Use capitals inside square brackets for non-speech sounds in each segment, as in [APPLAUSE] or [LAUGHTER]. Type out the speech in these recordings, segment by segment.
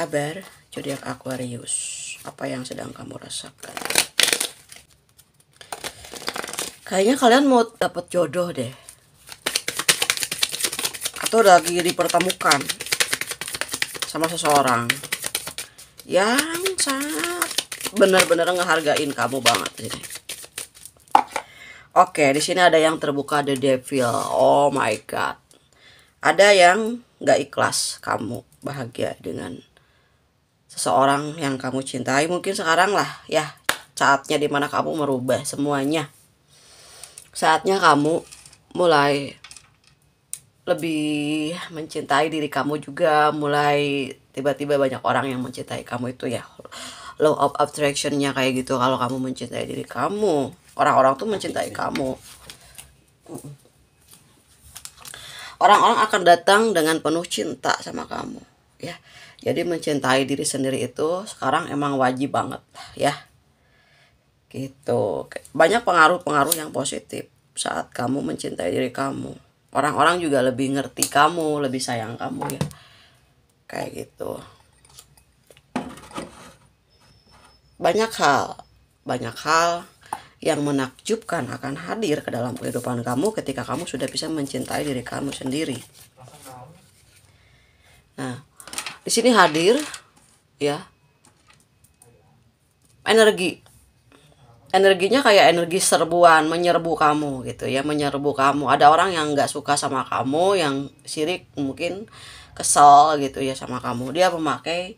kabar zodiak Aquarius? Apa yang sedang kamu rasakan? Kayaknya kalian mau dapat jodoh deh. Atau lagi dipertemukan sama seseorang yang sangat benar-benar ngehargain kamu banget ini. Oke, di sini ada yang terbuka The Devil. Oh my god. Ada yang nggak ikhlas kamu bahagia dengan seorang yang kamu cintai mungkin sekarang lah ya saatnya dimana kamu merubah semuanya saatnya kamu mulai lebih mencintai diri kamu juga mulai tiba-tiba banyak orang yang mencintai kamu itu ya law of attractionnya kayak gitu kalau kamu mencintai diri kamu orang-orang tuh mencintai iya. kamu orang-orang akan datang dengan penuh cinta sama kamu ya jadi mencintai diri sendiri itu sekarang emang wajib banget ya. Gitu. Banyak pengaruh-pengaruh yang positif saat kamu mencintai diri kamu. Orang-orang juga lebih ngerti kamu, lebih sayang kamu ya. Kayak gitu. Banyak hal, banyak hal yang menakjubkan akan hadir ke dalam kehidupan kamu ketika kamu sudah bisa mencintai diri kamu sendiri. Nah, di sini hadir ya energi energinya kayak energi serbuan menyerbu kamu gitu ya menyerbu kamu ada orang yang nggak suka sama kamu yang sirik mungkin kesel gitu ya sama kamu dia memakai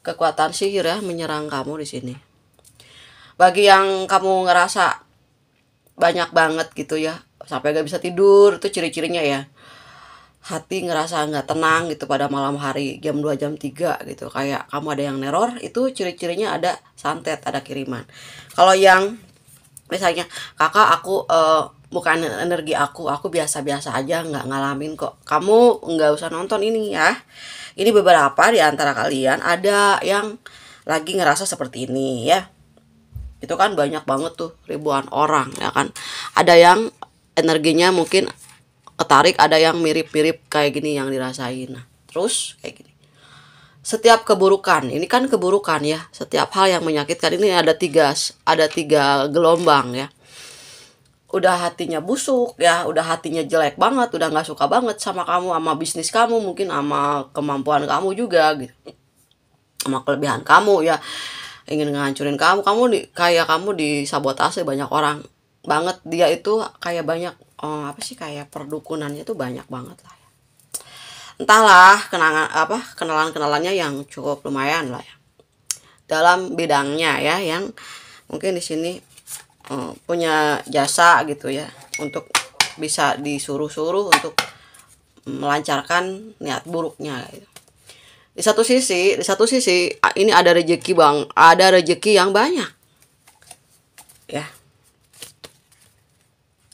kekuatan sihir ya menyerang kamu di sini bagi yang kamu ngerasa banyak banget gitu ya sampai gak bisa tidur itu ciri-cirinya ya hati ngerasa nggak tenang gitu pada malam hari jam 2 jam 3 gitu kayak kamu ada yang neror itu ciri-cirinya ada santet ada kiriman kalau yang misalnya kakak aku uh, bukan energi aku aku biasa-biasa aja nggak ngalamin kok kamu nggak usah nonton ini ya ini beberapa di antara kalian ada yang lagi ngerasa seperti ini ya itu kan banyak banget tuh ribuan orang ya kan ada yang energinya mungkin ketarik ada yang mirip-mirip kayak gini yang dirasain nah, terus kayak gini setiap keburukan ini kan keburukan ya setiap hal yang menyakitkan ini ada tiga ada tiga gelombang ya udah hatinya busuk ya udah hatinya jelek banget udah nggak suka banget sama kamu sama bisnis kamu mungkin sama kemampuan kamu juga gitu sama kelebihan kamu ya ingin ngancurin kamu kamu di, kayak kamu disabotase banyak orang banget dia itu kayak banyak oh, apa sih kayak perdukunannya tuh banyak banget lah ya. entahlah kenangan apa kenalan kenalannya yang cukup lumayan lah ya dalam bidangnya ya yang mungkin di sini uh, punya jasa gitu ya untuk bisa disuruh-suruh untuk melancarkan niat buruknya gitu. Di satu sisi, di satu sisi ini ada rejeki Bang, ada rejeki yang banyak. Ya.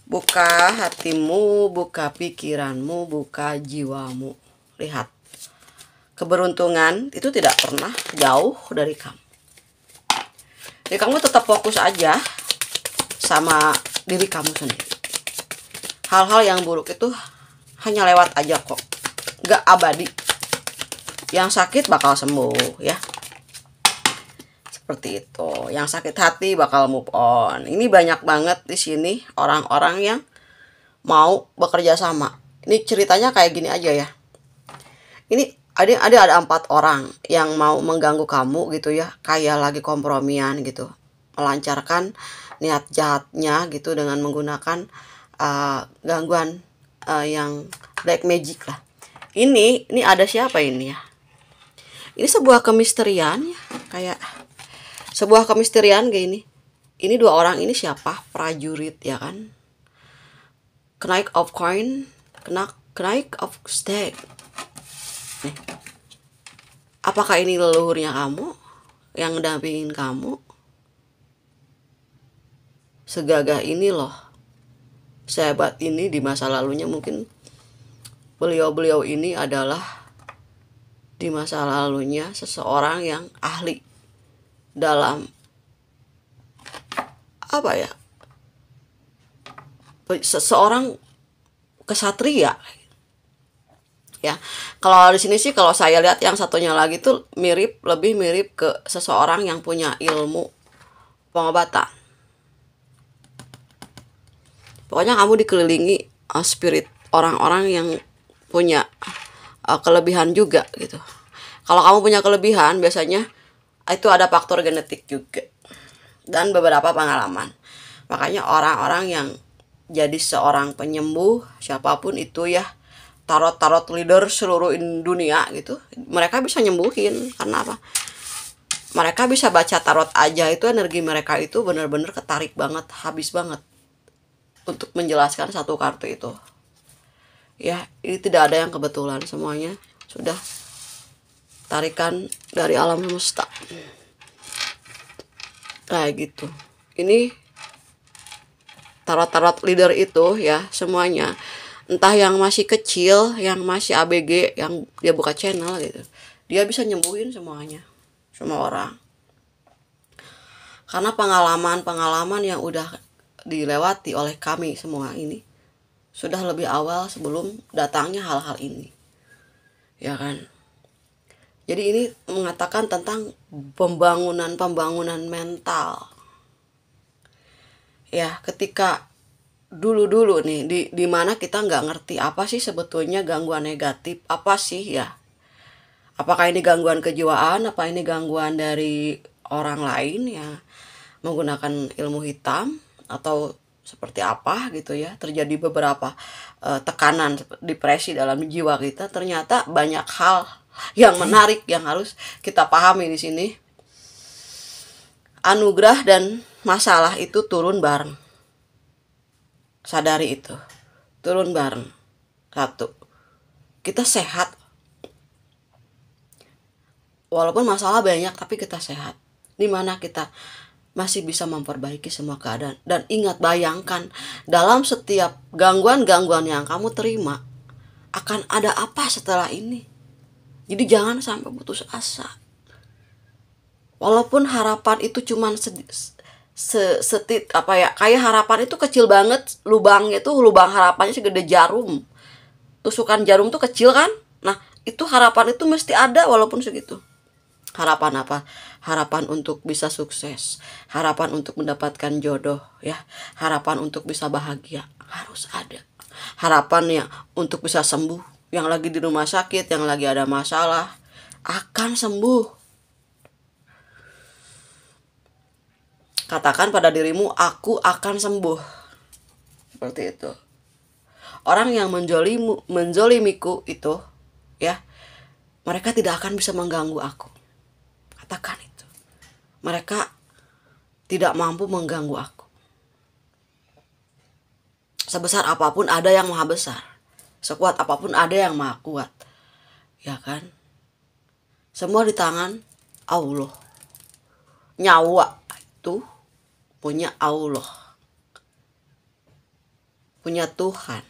Buka hatimu, buka pikiranmu, buka jiwamu. Lihat, keberuntungan itu tidak pernah jauh dari kamu. Jadi ya, kamu tetap fokus aja sama diri kamu sendiri. Hal-hal yang buruk itu hanya lewat aja kok. Gak abadi. Yang sakit bakal sembuh ya seperti itu. Yang sakit hati bakal move on. Ini banyak banget di sini orang-orang yang mau bekerja sama. Ini ceritanya kayak gini aja ya. Ini ada ada ada empat orang yang mau mengganggu kamu gitu ya, kayak lagi kompromian gitu, melancarkan niat jahatnya gitu dengan menggunakan uh, gangguan uh, yang black magic lah. Ini ini ada siapa ini ya? Ini sebuah kemisterian ya, kayak sebuah kemisterian kayak ini ini dua orang ini siapa prajurit ya kan kenaik of coin kena kenaik of stake nih apakah ini leluhurnya kamu yang ngedampingin kamu segagah ini loh sehebat ini di masa lalunya mungkin beliau-beliau ini adalah di masa lalunya seseorang yang ahli dalam apa ya seseorang kesatria ya kalau di sini sih kalau saya lihat yang satunya lagi tuh mirip lebih mirip ke seseorang yang punya ilmu pengobatan pokoknya kamu dikelilingi uh, spirit orang-orang yang punya uh, kelebihan juga gitu kalau kamu punya kelebihan biasanya itu ada faktor genetik juga dan beberapa pengalaman makanya orang-orang yang jadi seorang penyembuh siapapun itu ya tarot-tarot leader seluruh dunia gitu mereka bisa nyembuhin karena apa mereka bisa baca tarot aja itu energi mereka itu benar-benar ketarik banget habis banget untuk menjelaskan satu kartu itu ya ini tidak ada yang kebetulan semuanya sudah tarikan dari alam semesta kayak gitu ini tarot-tarot leader itu ya semuanya entah yang masih kecil yang masih ABG yang dia buka channel gitu dia bisa nyembuhin semuanya semua orang karena pengalaman-pengalaman yang udah dilewati oleh kami semua ini sudah lebih awal sebelum datangnya hal-hal ini ya kan jadi ini mengatakan tentang pembangunan-pembangunan mental. Ya, ketika dulu-dulu nih di di mana kita nggak ngerti apa sih sebetulnya gangguan negatif apa sih ya apakah ini gangguan kejiwaan apa ini gangguan dari orang lain ya menggunakan ilmu hitam atau seperti apa gitu ya terjadi beberapa uh, tekanan depresi dalam jiwa kita ternyata banyak hal yang menarik yang harus kita pahami di sini. Anugerah dan masalah itu turun bareng. Sadari itu. Turun bareng. Satu. Kita sehat. Walaupun masalah banyak tapi kita sehat. Di mana kita masih bisa memperbaiki semua keadaan dan ingat bayangkan dalam setiap gangguan-gangguan yang kamu terima akan ada apa setelah ini jadi jangan sampai putus asa. Walaupun harapan itu cuman se setit apa ya kayak harapan itu kecil banget lubangnya tuh lubang harapannya segede jarum tusukan jarum tuh kecil kan nah itu harapan itu mesti ada walaupun segitu harapan apa harapan untuk bisa sukses harapan untuk mendapatkan jodoh ya harapan untuk bisa bahagia harus ada harapannya untuk bisa sembuh yang lagi di rumah sakit, yang lagi ada masalah, akan sembuh. Katakan pada dirimu, aku akan sembuh. Seperti itu. Orang yang menjolimu, menjolimiku itu, ya, mereka tidak akan bisa mengganggu aku. Katakan itu. Mereka tidak mampu mengganggu aku. Sebesar apapun ada yang maha besar sekuat apapun ada yang maha kuat ya kan semua di tangan Allah nyawa itu punya Allah punya Tuhan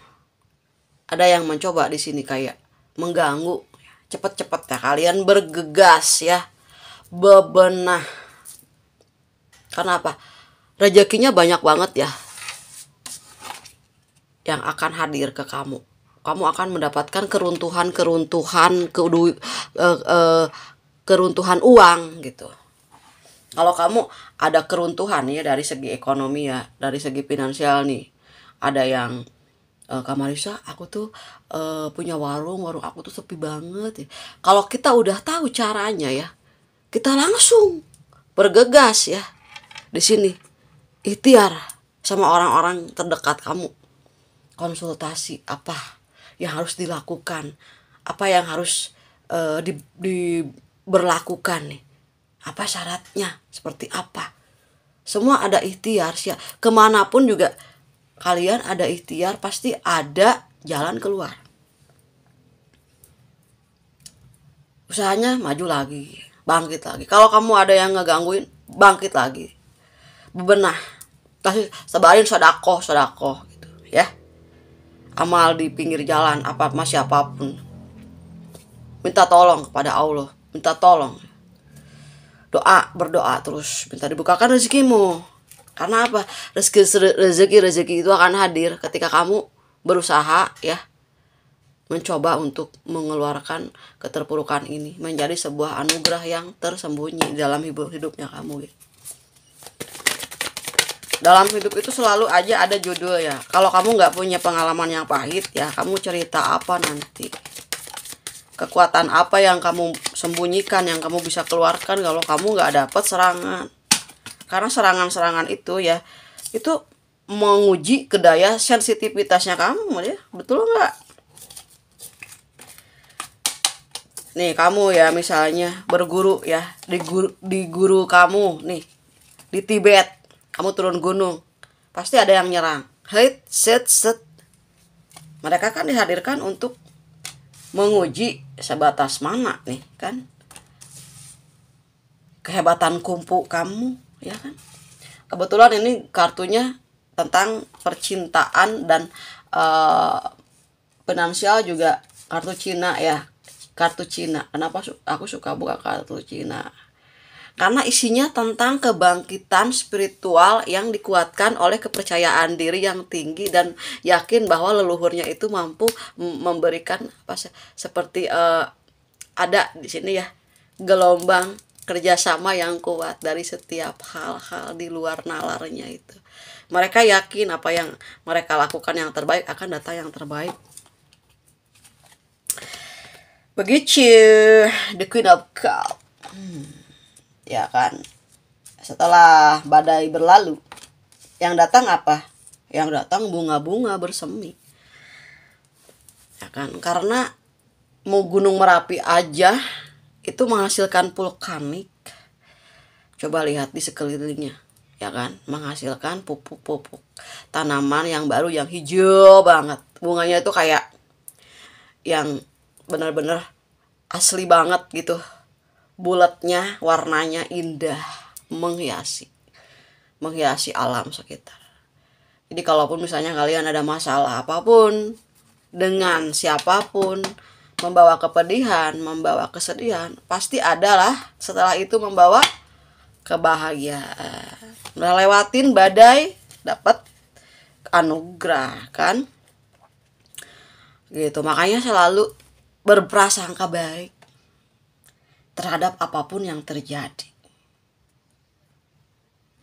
ada yang mencoba di sini kayak mengganggu cepet-cepet ya kalian bergegas ya bebenah karena apa rezekinya banyak banget ya yang akan hadir ke kamu kamu akan mendapatkan keruntuhan-keruntuhan ke, uh, eh, uh, eh, keruntuhan uang gitu. Kalau kamu ada keruntuhan ya dari segi ekonomi ya, dari segi finansial nih. Ada yang uh, Kak aku tuh uh, punya warung, warung aku tuh sepi banget. Ya. Kalau kita udah tahu caranya ya, kita langsung bergegas ya di sini ikhtiar sama orang-orang terdekat kamu konsultasi apa yang harus dilakukan apa yang harus uh, di, diberlakukan nih apa syaratnya seperti apa semua ada ikhtiar sih kemanapun juga kalian ada ikhtiar pasti ada jalan keluar usahanya maju lagi bangkit lagi kalau kamu ada yang ngegangguin bangkit lagi bebenah kasih sebarin sodako sodako gitu ya amal di pinggir jalan apa mas siapapun minta tolong kepada Allah minta tolong doa berdoa terus minta dibukakan rezekimu karena apa rezeki rezeki rezeki itu akan hadir ketika kamu berusaha ya mencoba untuk mengeluarkan keterpurukan ini menjadi sebuah anugerah yang tersembunyi dalam hidup hidupnya kamu gitu dalam hidup itu selalu aja ada judul ya kalau kamu nggak punya pengalaman yang pahit ya kamu cerita apa nanti kekuatan apa yang kamu sembunyikan yang kamu bisa keluarkan kalau kamu nggak dapat serangan karena serangan-serangan itu ya itu menguji kedaya sensitivitasnya kamu ya betul nggak nih kamu ya misalnya berguru ya di guru di guru kamu nih di Tibet kamu turun gunung pasti ada yang nyerang hate set set mereka kan dihadirkan untuk menguji sebatas mana nih kan kehebatan kumpu kamu ya kan kebetulan ini kartunya tentang percintaan dan uh, finansial juga kartu Cina ya kartu Cina kenapa aku suka buka kartu Cina karena isinya tentang kebangkitan spiritual yang dikuatkan oleh kepercayaan diri yang tinggi dan yakin bahwa leluhurnya itu mampu memberikan apa seperti uh, ada di sini ya gelombang kerjasama yang kuat dari setiap hal-hal di luar nalarnya itu. Mereka yakin apa yang mereka lakukan yang terbaik akan datang yang terbaik. Begitu, the Queen of Cup. Hmm ya kan setelah badai berlalu yang datang apa yang datang bunga-bunga bersemi ya kan karena mau gunung merapi aja itu menghasilkan vulkanik coba lihat di sekelilingnya ya kan menghasilkan pupuk-pupuk tanaman yang baru yang hijau banget bunganya itu kayak yang benar-benar asli banget gitu bulatnya warnanya indah menghiasi menghiasi alam sekitar jadi kalaupun misalnya kalian ada masalah apapun dengan siapapun membawa kepedihan, membawa kesedihan, pasti adalah setelah itu membawa kebahagiaan. Melewatin nah, badai dapat anugerah kan? Gitu. Makanya selalu berprasangka baik terhadap apapun yang terjadi.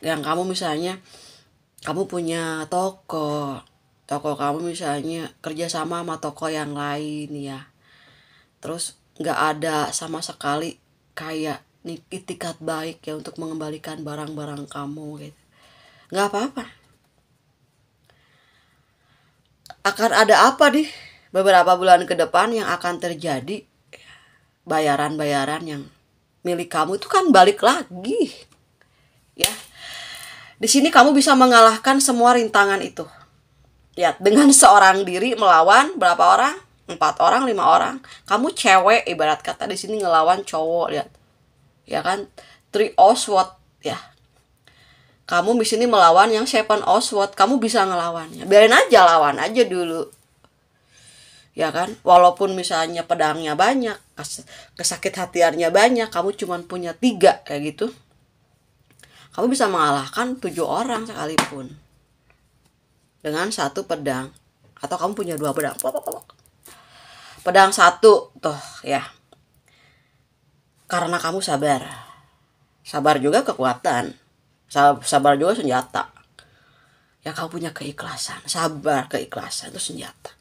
Yang kamu misalnya, kamu punya toko, toko kamu misalnya kerjasama sama toko yang lain ya. Terus nggak ada sama sekali kayak nih itikat baik ya untuk mengembalikan barang-barang kamu gitu. Nggak apa-apa. Akan ada apa nih beberapa bulan ke depan yang akan terjadi bayaran-bayaran yang milik kamu itu kan balik lagi. Ya. Di sini kamu bisa mengalahkan semua rintangan itu. ya. dengan [LAUGHS] seorang diri melawan berapa orang? Empat orang, lima orang. Kamu cewek ibarat kata di sini ngelawan cowok, lihat. Ya kan? Three Oswald, ya. Kamu di sini melawan yang Seven Oswald, kamu bisa ngelawannya. Biarin aja lawan aja dulu ya kan walaupun misalnya pedangnya banyak kesakit hatiannya banyak kamu cuma punya tiga kayak gitu kamu bisa mengalahkan tujuh orang sekalipun dengan satu pedang atau kamu punya dua pedang pedang satu toh ya karena kamu sabar sabar juga kekuatan sabar juga senjata ya kamu punya keikhlasan sabar keikhlasan itu senjata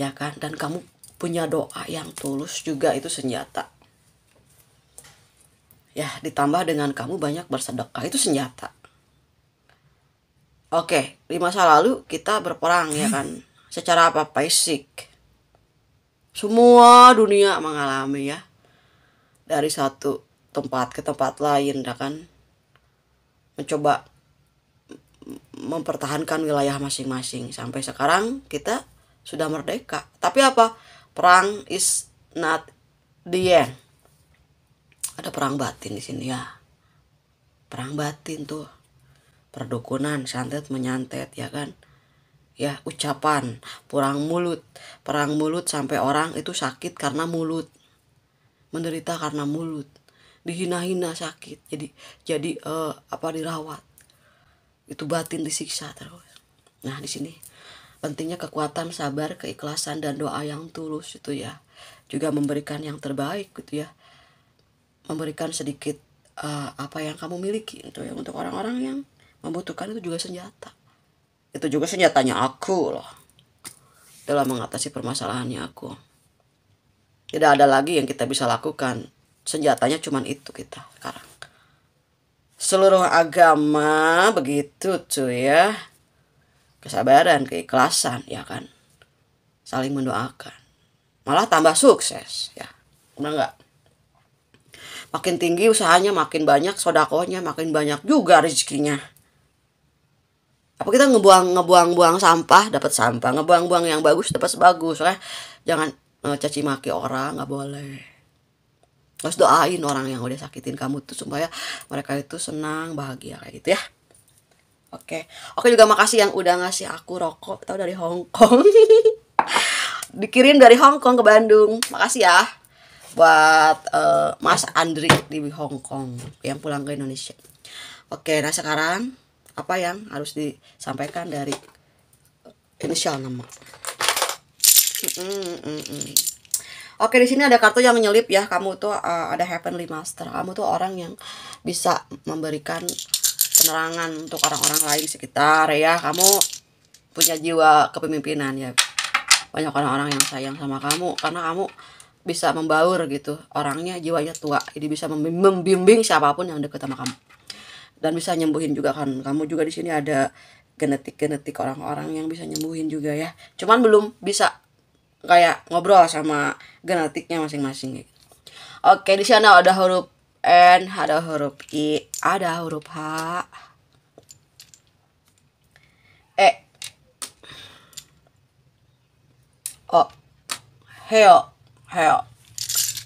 ya kan dan kamu punya doa yang tulus juga itu senjata ya ditambah dengan kamu banyak bersedekah itu senjata oke di masa lalu kita berperang ya kan secara apa fisik semua dunia mengalami ya dari satu tempat ke tempat lain ya kan mencoba mempertahankan wilayah masing-masing sampai sekarang kita sudah merdeka. Tapi apa? Perang is not the end. Ada perang batin di sini ya. Perang batin tuh. Perdukunan, santet menyantet ya kan. Ya, ucapan, perang mulut. Perang mulut sampai orang itu sakit karena mulut. Menderita karena mulut. Dihina-hina sakit. Jadi jadi uh, apa dirawat. Itu batin disiksa terus. Nah, di sini pentingnya kekuatan sabar keikhlasan dan doa yang tulus itu ya juga memberikan yang terbaik gitu ya memberikan sedikit uh, apa yang kamu miliki itu ya untuk orang-orang yang membutuhkan itu juga senjata itu juga senjatanya aku loh dalam mengatasi permasalahannya aku tidak ada lagi yang kita bisa lakukan senjatanya cuman itu kita sekarang seluruh agama begitu tuh ya kesabaran, keikhlasan, ya kan? Saling mendoakan. Malah tambah sukses, ya. Benar nggak? Makin tinggi usahanya, makin banyak sodakonya, makin banyak juga rezekinya. Apa kita ngebuang ngebuang buang sampah dapat sampah, ngebuang buang yang bagus dapat sebagus, ya? Jangan uh, caci maki orang, nggak boleh. Harus doain orang yang udah sakitin kamu tuh supaya mereka itu senang, bahagia kayak gitu ya. Oke. Okay. Oke okay, juga makasih yang udah ngasih aku rokok tau dari Hong Kong. [LAUGHS] Dikirim dari Hong Kong ke Bandung. Makasih ya buat uh, Mas Andri di Hong Kong yang pulang ke Indonesia. Oke, okay, nah sekarang apa yang harus disampaikan dari inisial nama? Mm -mm Oke di sini ada kartu yang menyelip ya kamu tuh uh, ada heavenly master kamu tuh orang yang bisa memberikan penerangan untuk orang-orang lain di sekitar ya kamu punya jiwa kepemimpinan ya banyak orang-orang yang sayang sama kamu karena kamu bisa membaur gitu orangnya jiwanya tua jadi bisa membimbing siapapun yang dekat sama kamu dan bisa nyembuhin juga kan kamu juga di sini ada genetik-genetik orang-orang yang bisa nyembuhin juga ya cuman belum bisa kayak ngobrol sama genetiknya masing-masing gitu. oke di sana ada huruf N, ada huruf I, ada huruf H, E, O, Heo, Heo.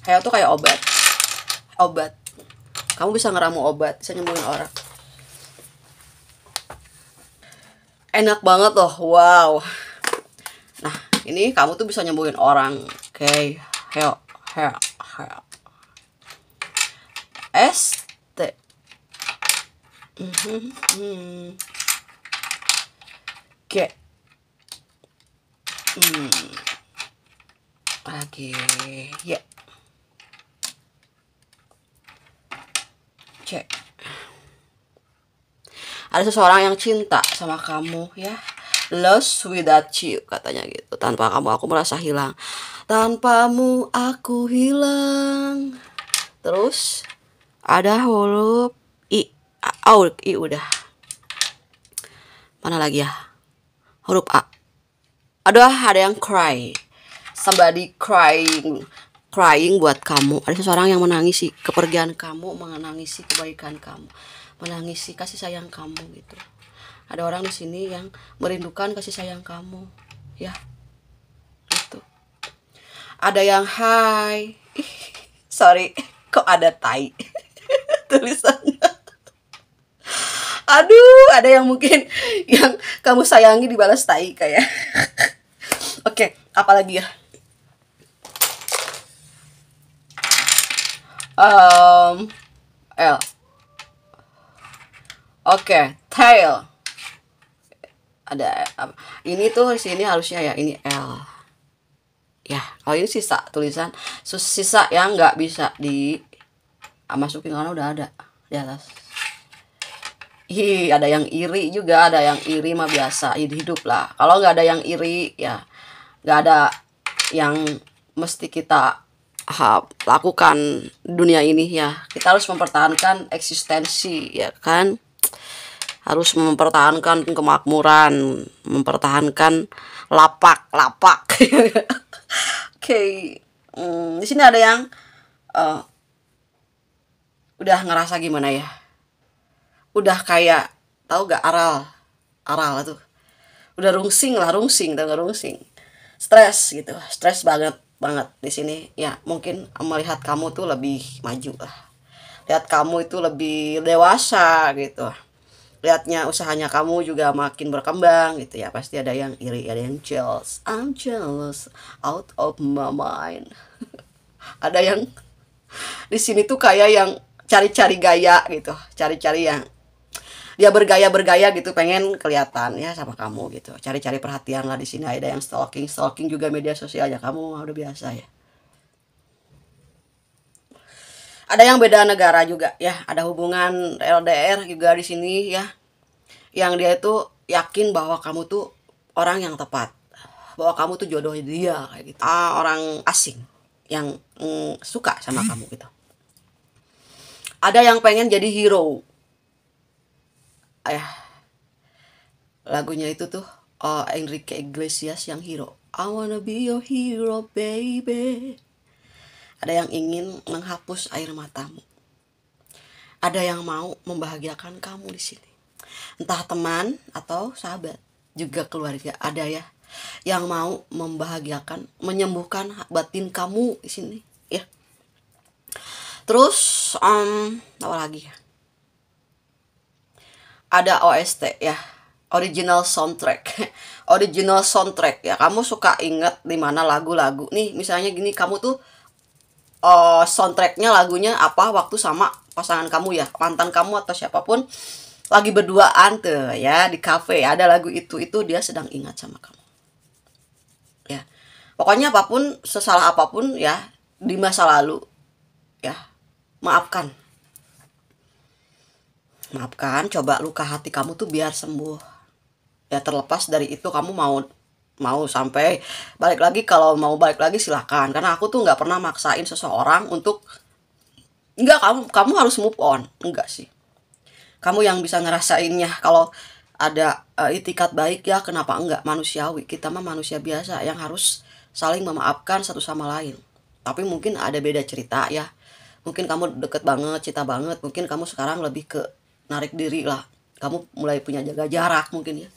Heo tuh kayak obat. Obat. Kamu bisa ngeramu obat, bisa nyembuhin orang. Enak banget loh, wow. Nah, ini kamu tuh bisa nyembuhin orang. Oke, okay. Heo, Heo, Heo. ST. Mm Oke. Hmm. Ya. Cek. Ada seseorang yang cinta sama kamu ya. Lost without you katanya gitu. Tanpa kamu aku merasa hilang. Tanpamu aku hilang. Terus ada huruf i au i udah mana lagi ya huruf a ada ada yang cry somebody crying crying buat kamu ada seseorang yang menangisi kepergian kamu menangisi kebaikan kamu menangisi kasih sayang kamu gitu ada orang di sini yang merindukan kasih sayang kamu ya itu ada yang hi [LAUGHS] sorry kok ada tai [LAUGHS] tulisannya aduh ada yang mungkin yang kamu sayangi dibalas tai kayak ya. oke okay, apalagi ya um L oke okay, tail ada ini tuh di sini harusnya ya ini L ya kalau ini sisa tulisan sisa yang nggak bisa di Ah, masukin karena udah ada di atas Hi, ada yang iri juga, ada yang iri mah biasa hidup lah. Kalau nggak ada yang iri ya nggak ada yang mesti kita ha, lakukan dunia ini ya. Kita harus mempertahankan eksistensi ya kan. Harus mempertahankan kemakmuran, mempertahankan lapak-lapak. [LAUGHS] Oke, okay. hmm, di sini ada yang uh, udah ngerasa gimana ya udah kayak tahu gak aral aral tuh udah rungsing lah rungsing tau gak rungsing stres gitu stres banget banget di sini ya mungkin melihat kamu tuh lebih maju lah lihat kamu itu lebih dewasa gitu lihatnya usahanya kamu juga makin berkembang gitu ya pasti ada yang iri ada yang jealous I'm jealous out of my mind [LAUGHS] ada yang di sini tuh kayak yang cari-cari gaya gitu cari-cari yang dia bergaya bergaya gitu pengen kelihatan ya sama kamu gitu cari-cari perhatian lah di sini ada yang stalking stalking juga media sosialnya kamu udah biasa ya ada yang beda negara juga ya ada hubungan LDR juga di sini ya yang dia itu yakin bahwa kamu tuh orang yang tepat bahwa kamu tuh jodoh dia kayak gitu ah orang asing yang mm, suka sama kamu gitu ada yang pengen jadi hero eh lagunya itu tuh uh, Enrique Iglesias yang hero I wanna be your hero baby ada yang ingin menghapus air matamu ada yang mau membahagiakan kamu di sini entah teman atau sahabat juga keluarga ada ya yang mau membahagiakan menyembuhkan batin kamu di sini ya terus Om, um, apa lagi ya ada OST ya original soundtrack [LAUGHS] original soundtrack ya kamu suka inget dimana lagu-lagu nih misalnya gini kamu tuh uh, soundtracknya lagunya apa waktu sama pasangan kamu ya mantan kamu atau siapapun lagi berduaan tuh ya di cafe ada lagu itu itu dia sedang ingat sama kamu ya pokoknya apapun sesalah apapun ya di masa lalu ya maafkan maafkan coba luka hati kamu tuh biar sembuh ya terlepas dari itu kamu mau mau sampai balik lagi kalau mau balik lagi silahkan karena aku tuh nggak pernah maksain seseorang untuk nggak kamu kamu harus move on enggak sih kamu yang bisa ngerasainnya kalau ada uh, itikat baik ya kenapa enggak manusiawi kita mah manusia biasa yang harus saling memaafkan satu sama lain tapi mungkin ada beda cerita ya mungkin kamu deket banget cinta banget mungkin kamu sekarang lebih ke narik diri lah kamu mulai punya jaga jarak mungkin ya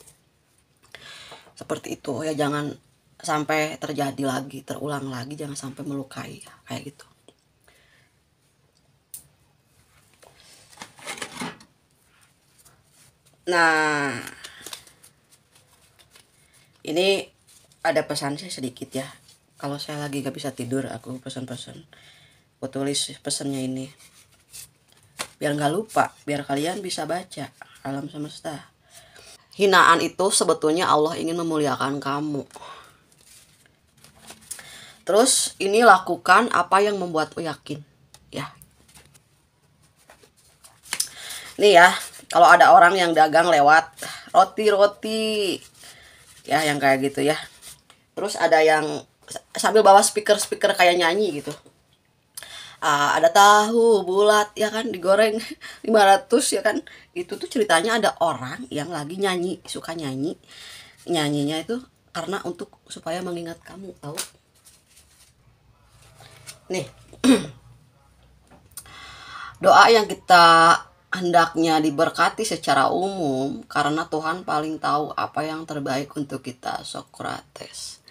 seperti itu ya jangan sampai terjadi lagi terulang lagi jangan sampai melukai ya, kayak gitu nah ini ada pesan saya sedikit ya kalau saya lagi gak bisa tidur aku pesan-pesan aku tulis pesannya ini biar nggak lupa biar kalian bisa baca alam semesta hinaan itu sebetulnya Allah ingin memuliakan kamu terus ini lakukan apa yang membuatmu yakin ya nih ya kalau ada orang yang dagang lewat roti-roti ya yang kayak gitu ya terus ada yang sambil bawa speaker-speaker kayak nyanyi gitu uh, ada tahu bulat ya kan digoreng 500 [LAUGHS] ya kan itu tuh ceritanya ada orang yang lagi nyanyi suka nyanyi nyanyinya itu karena untuk supaya mengingat kamu tahu nih [CLEARS THROAT] doa yang kita hendaknya diberkati secara umum karena Tuhan paling tahu apa yang terbaik untuk kita Sokrates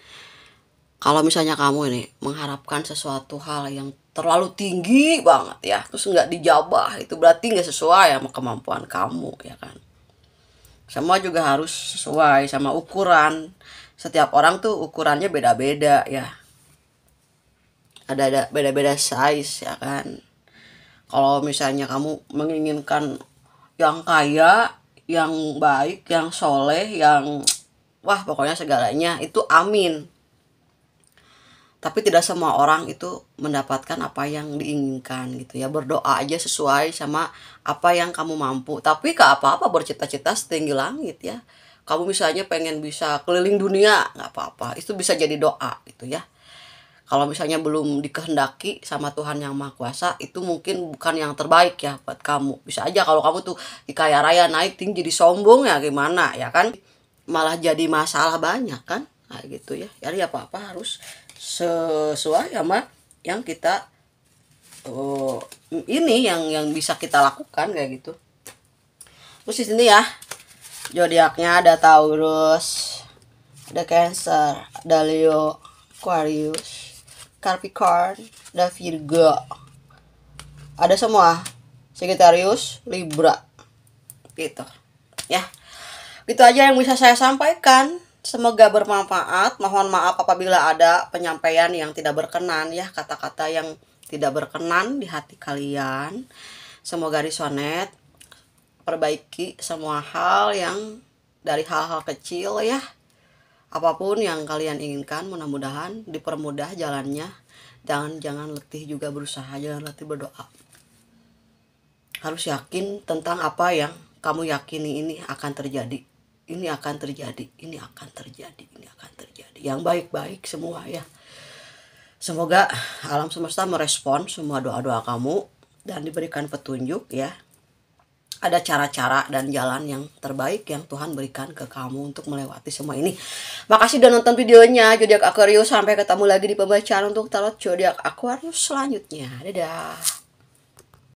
kalau misalnya kamu ini mengharapkan sesuatu hal yang terlalu tinggi banget ya terus nggak dijabah itu berarti nggak sesuai sama kemampuan kamu ya kan semua juga harus sesuai sama ukuran setiap orang tuh ukurannya beda-beda ya ada ada beda-beda size ya kan kalau misalnya kamu menginginkan yang kaya yang baik yang soleh yang wah pokoknya segalanya itu amin tapi tidak semua orang itu mendapatkan apa yang diinginkan gitu ya berdoa aja sesuai sama apa yang kamu mampu tapi ke apa-apa bercita-cita setinggi langit ya kamu misalnya pengen bisa keliling dunia nggak apa-apa itu bisa jadi doa gitu ya kalau misalnya belum dikehendaki sama Tuhan yang Maha Kuasa itu mungkin bukan yang terbaik ya buat kamu bisa aja kalau kamu tuh di kaya raya naik tinggi jadi sombong ya gimana ya kan malah jadi masalah banyak kan nah, gitu ya jadi apa-apa harus sesuai sama yang kita oh, ini yang yang bisa kita lakukan kayak gitu terus di sini ya zodiaknya ada Taurus ada Cancer ada Leo Aquarius Capricorn ada Virgo ada semua Sagittarius Libra gitu ya gitu aja yang bisa saya sampaikan Semoga bermanfaat. Mohon maaf apabila ada penyampaian yang tidak berkenan ya, kata-kata yang tidak berkenan di hati kalian. Semoga disonet perbaiki semua hal yang dari hal-hal kecil ya. Apapun yang kalian inginkan, mudah-mudahan dipermudah jalannya. Dan jangan letih juga berusaha, jangan letih berdoa. Harus yakin tentang apa yang kamu yakini ini akan terjadi ini akan terjadi, ini akan terjadi, ini akan terjadi. Yang baik-baik semua ya. Semoga alam semesta merespon semua doa-doa kamu dan diberikan petunjuk ya. Ada cara-cara dan jalan yang terbaik yang Tuhan berikan ke kamu untuk melewati semua ini. Makasih udah nonton videonya Jodiak Aquarius. Sampai ketemu lagi di pembacaan untuk tarot Jodiak Aquarius selanjutnya. Dadah.